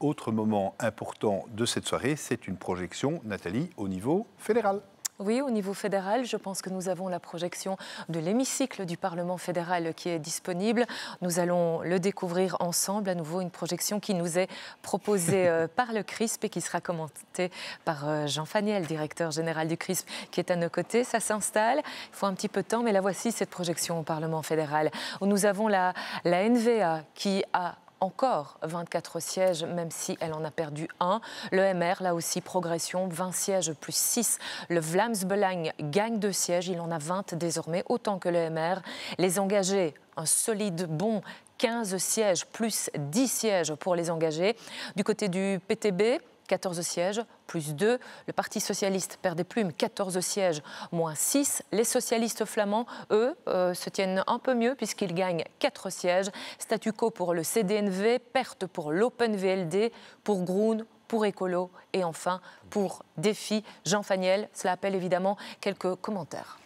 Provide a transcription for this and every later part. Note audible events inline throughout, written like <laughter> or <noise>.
autre moment important de cette soirée, c'est une projection, Nathalie, au niveau fédéral. Oui, au niveau fédéral, je pense que nous avons la projection de l'hémicycle du Parlement fédéral qui est disponible. Nous allons le découvrir ensemble, à nouveau une projection qui nous est proposée euh, <laughs> par le CRISP et qui sera commentée par euh, Jean Faniel, directeur général du CRISP, qui est à nos côtés. Ça s'installe, il faut un petit peu de temps, mais la voici, cette projection au Parlement fédéral, où nous avons la, la NVA qui a encore 24 sièges, même si elle en a perdu un. Le MR, là aussi, progression, 20 sièges plus 6. Le Vlaams-Belang gagne 2 sièges, il en a 20 désormais, autant que le MR. Les engagés, un solide bon 15 sièges plus 10 sièges pour les engagés. Du côté du PTB, 14 sièges, plus 2. Le Parti socialiste perd des plumes, 14 sièges, moins 6. Les socialistes flamands, eux, euh, se tiennent un peu mieux puisqu'ils gagnent 4 sièges. Statu quo pour le CDNV, perte pour l'Open VLD, pour Groen, pour Écolo et enfin pour Défi. Jean Faniel, cela appelle évidemment quelques commentaires.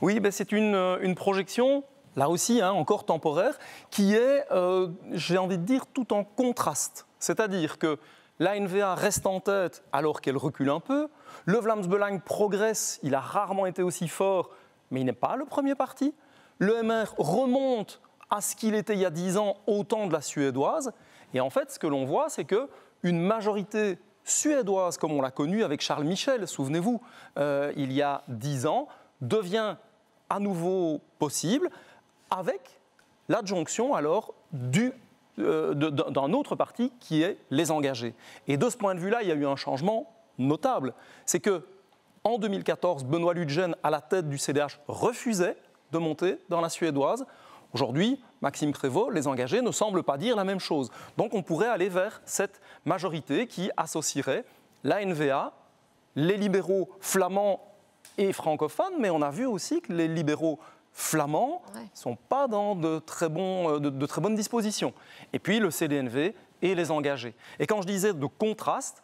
Oui, ben, c'est euh, une, projection là aussi hein, encore temporaire, qui est, euh, j'ai envie de dire, tout en contraste. C'est-à-dire que la NVA reste en tête alors qu'elle recule un peu. Le Vlaams progresse, il a rarement été aussi fort, mais il n'est pas le premier parti. Le MR remonte à ce qu'il était il y a dix ans au temps de la suédoise. Et en fait, ce que l'on voit, c'est que une majorité suédoise, comme on l'a connue avec Charles Michel, souvenez-vous, euh, il y a dix ans, devient à nouveau possible avec l'adjonction alors du euh, d'un autre parti qui est les engagés. Et de ce point de vue-là, il y a eu un changement notable. C'est que en 2014, Benoît Ludgen, à la tête du CDH, refusait de monter dans la suédoise. Aujourd'hui, Maxime Prévost, les engagés, ne semblent pas dire la même chose. Donc on pourrait aller vers cette majorité qui associerait la NVA, les libéraux flamands et francophones, mais on a vu aussi que les libéraux flamands ne sont pas dans euh, de très, bonnes dispositions. Et puis le CDNV et les engagés. Et quand je disais de contraste,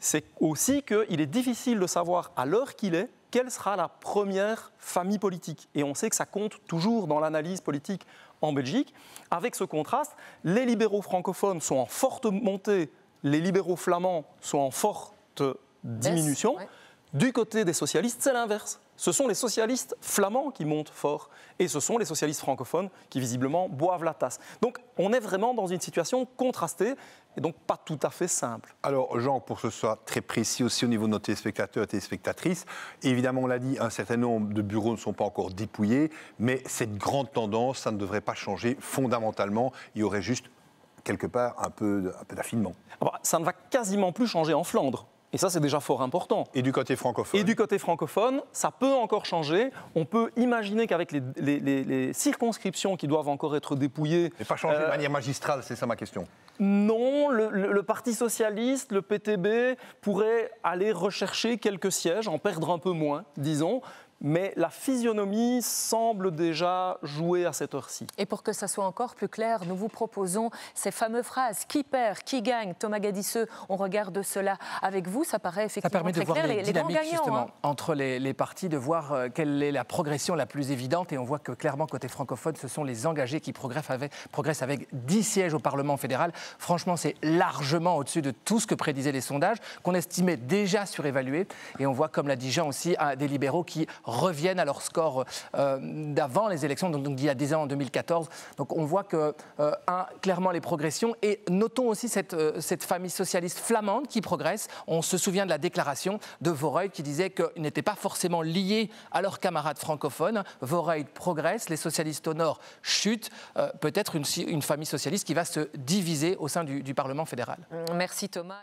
c'est aussi qu'il est difficile de savoir à l'heure qu'il est quelle sera la première famille politique. Et on sait que ça compte toujours dans l'analyse politique en Belgique. Avec ce contraste, les libéraux francophones sont en forte montée, les libéraux flamands sont en forte diminution. Du côté des socialistes, c'est l'inverse ce sont les socialistes flamands qui montent fort et ce sont les socialistes francophones qui visiblement boivent la tasse. Donc on est vraiment dans une situation contrastée et donc pas tout à fait simple. Alors Jean, pour que ce soit très précis aussi au niveau de nos téléspectateurs et téléspectatrices, évidemment on l'a dit, un certain nombre de bureaux ne sont pas encore dépouillés, mais cette grande tendance, ça ne devrait pas changer fondamentalement. Il y aurait juste quelque part un peu d'affinement. Ça ne va quasiment plus changer en Flandre et ça, c'est déjà fort important. Et du côté francophone Et du côté francophone, ça peut encore changer. On peut imaginer qu'avec les, circonscriptions qui doivent encore être dépouillées... Mais pas changer de euh, manière magistrale, c'est ça ma question. Non, le, le, Parti socialiste, le PTB, pourrait aller rechercher quelques sièges, en perdre un peu moins, disons, mais la physionomie semble déjà jouer à cette heure-ci. Et pour que ça soit encore plus clair, nous vous proposons ces fameuses phrases qui perd, qui gagne. Thomas Gadisseux, on regarde cela avec vous. Ça paraît effectivement ça permet de Voir les, les justement, hein. entre les, les partis, de voir euh, quelle est la progression la plus évidente. Et on voit que clairement, côté francophone, ce sont les engagés qui progressent avec, progressent avec 10 sièges au Parlement fédéral. Franchement, c'est largement au-dessus de tout ce que prédisaient les sondages, qu'on estimait déjà surévalués. Et on voit, comme l'a dit Jean aussi, des libéraux qui reviennent à leur score euh, d'avant les élections, donc, donc d'il y a 10 ans en 2014. Donc on voit que, euh, un, clairement les progressions, et notons aussi cette, euh, cette famille socialiste flamande qui progresse. On se souvient de la déclaration de Voreuil qui disait qu'ils n'étaient pas forcément liés à leurs camarades francophones. Voreuil progresse, les socialistes au nord chutent. Peut-être une, une, famille socialiste qui va se diviser au sein du, du Parlement fédéral. Merci Thomas.